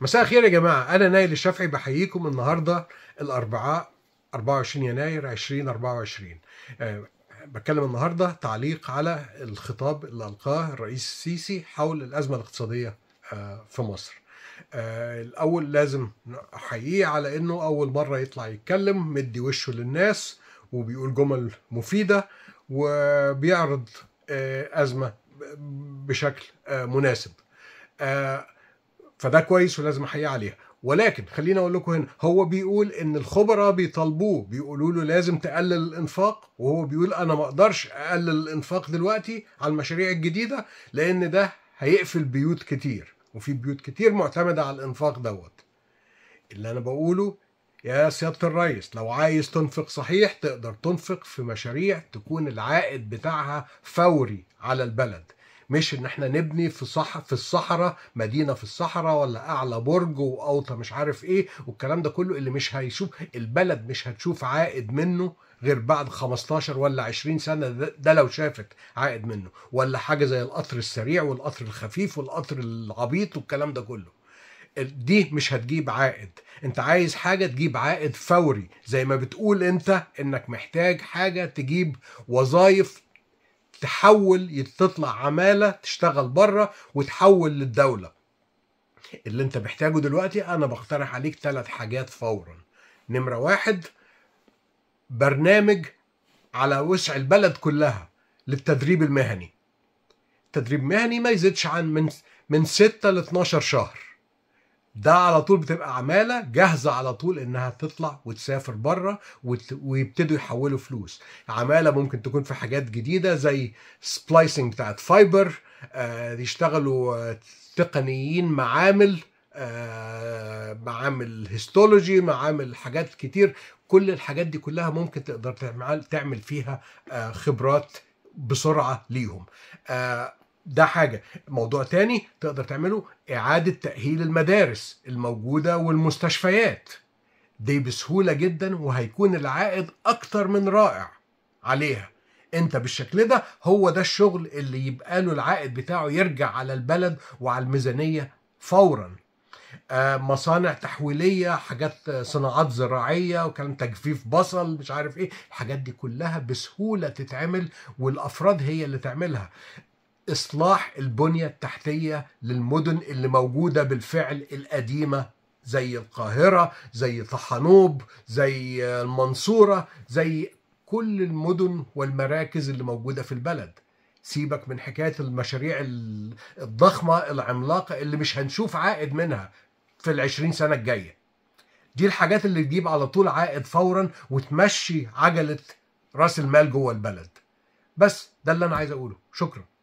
مساء الخير يا جماعة أنا نايل الشافعي بحييكم النهاردة الأربعاء 24 يناير 2024 آه، بتكلم النهاردة تعليق على الخطاب اللي ألقاه الرئيس السيسي حول الأزمة الاقتصادية آه، في مصر آه، الأول لازم أحييه على إنه أول مرة يطلع يتكلم مدي وشه للناس وبيقول جمل مفيدة وبيعرض أزمة بشكل مناسب فده كويس ولازم احييه عليها ولكن خليني اقول لكم هنا هو بيقول ان الخبراء بيطالبوه بيقولوا له لازم تقلل الانفاق وهو بيقول انا ما اقدرش اقلل الانفاق دلوقتي على المشاريع الجديده لان ده هيقفل بيوت كتير وفي بيوت كتير معتمده على الانفاق دوت اللي انا بقوله يا سياده الريس لو عايز تنفق صحيح تقدر تنفق في مشاريع تكون العائد بتاعها فوري على البلد مش ان احنا نبني في صح في الصحراء مدينه في الصحراء ولا اعلى برج واوطى مش عارف ايه والكلام ده كله اللي مش هيشوف البلد مش هتشوف عائد منه غير بعد 15 ولا 20 سنه ده لو شافت عائد منه ولا حاجه زي القطر السريع والقطر الخفيف والقطر العبيط والكلام ده كله دي مش هتجيب عائد انت عايز حاجة تجيب عائد فوري زي ما بتقول انت انك محتاج حاجة تجيب وظائف تحول تطلع عماله تشتغل بره وتحول للدوله اللي انت محتاجه دلوقتي انا بقترح عليك ثلاث حاجات فورا نمره واحد برنامج على وسع البلد كلها للتدريب المهني تدريب مهني ما يزيدش عن من من 6 ل 12 شهر ده على طول بتبقى عمالة جاهزة على طول إنها تطلع وتسافر بره ويبتدوا يحولوا فلوس عمالة ممكن تكون في حاجات جديدة زي سبلايسنج بتاعت فايبر آه يشتغلوا آه، تقنيين معامل آه معامل هيستولوجي معامل حاجات كتير كل الحاجات دي كلها ممكن تقدر تعمل فيها آه خبرات بسرعة ليهم آه ده حاجة موضوع تاني تقدر تعمله إعادة تأهيل المدارس الموجودة والمستشفيات دي بسهولة جدا وهيكون العائد أكتر من رائع عليها انت بالشكل ده هو ده الشغل اللي يبقى له العائد بتاعه يرجع على البلد وعلى الميزانية فورا آه، مصانع تحويلية حاجات صناعات زراعية وكلام تجفيف بصل مش عارف ايه الحاجات دي كلها بسهولة تتعمل والافراد هي اللي تعملها إصلاح البنية التحتية للمدن اللي موجودة بالفعل القديمة زي القاهرة زي طحنوب زي المنصورة زي كل المدن والمراكز اللي موجودة في البلد سيبك من حكاية المشاريع الضخمة العملاقة اللي مش هنشوف عائد منها في العشرين سنة الجاية دي الحاجات اللي تجيب على طول عائد فورا وتمشي عجلة راس المال جوه البلد بس ده اللي أنا عايز أقوله شكراً